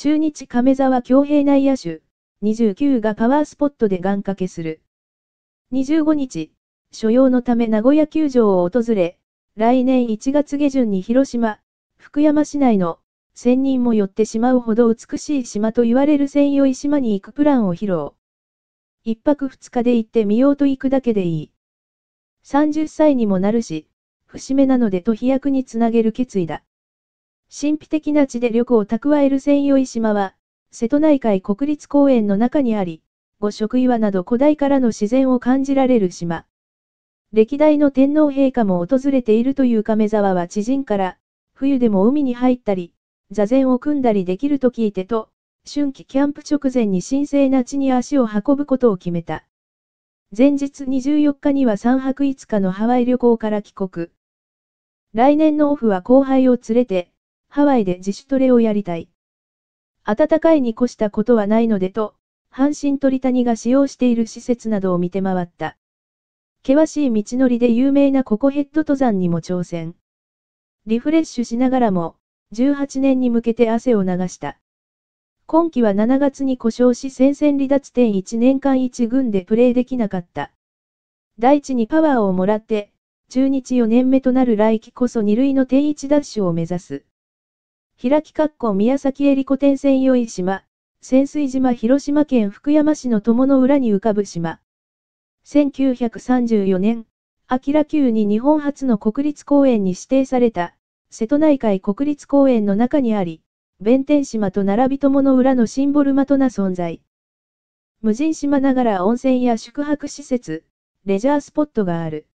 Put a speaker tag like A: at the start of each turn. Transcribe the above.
A: 中日亀沢強兵内野手、29がパワースポットで願掛けする。25日、所要のため名古屋球場を訪れ、来年1月下旬に広島、福山市内の、仙人も寄ってしまうほど美しい島と言われる専用島に行くプランを披露。一泊二日で行ってみようと行くだけでいい。30歳にもなるし、節目なのでと飛躍につなげる決意だ。神秘的な地で力を蓄える専用島は、瀬戸内海国立公園の中にあり、五色岩など古代からの自然を感じられる島。歴代の天皇陛下も訪れているという亀沢は知人から、冬でも海に入ったり、座禅を組んだりできると聞いてと、春季キャンプ直前に神聖な地に足を運ぶことを決めた。前日24日には3泊5日のハワイ旅行から帰国。来年のオフは後輩を連れて、ハワイで自主トレをやりたい。暖かいに越したことはないのでと、阪神鳥谷が使用している施設などを見て回った。険しい道のりで有名なココヘッド登山にも挑戦。リフレッシュしながらも、18年に向けて汗を流した。今季は7月に故障し戦線離脱点1年間1軍でプレーできなかった。大地にパワーをもらって、中日4年目となる来季こそ2塁の定位置ダッシュを目指す。開き括弧宮崎エリコ天線良い島、潜水島広島県福山市の友の裏に浮かぶ島。1934年、秋ら急に日本初の国立公園に指定された、瀬戸内海国立公園の中にあり、弁天島と並び友の裏のシンボルマとな存在。無人島ながら温泉や宿泊施設、レジャースポットがある。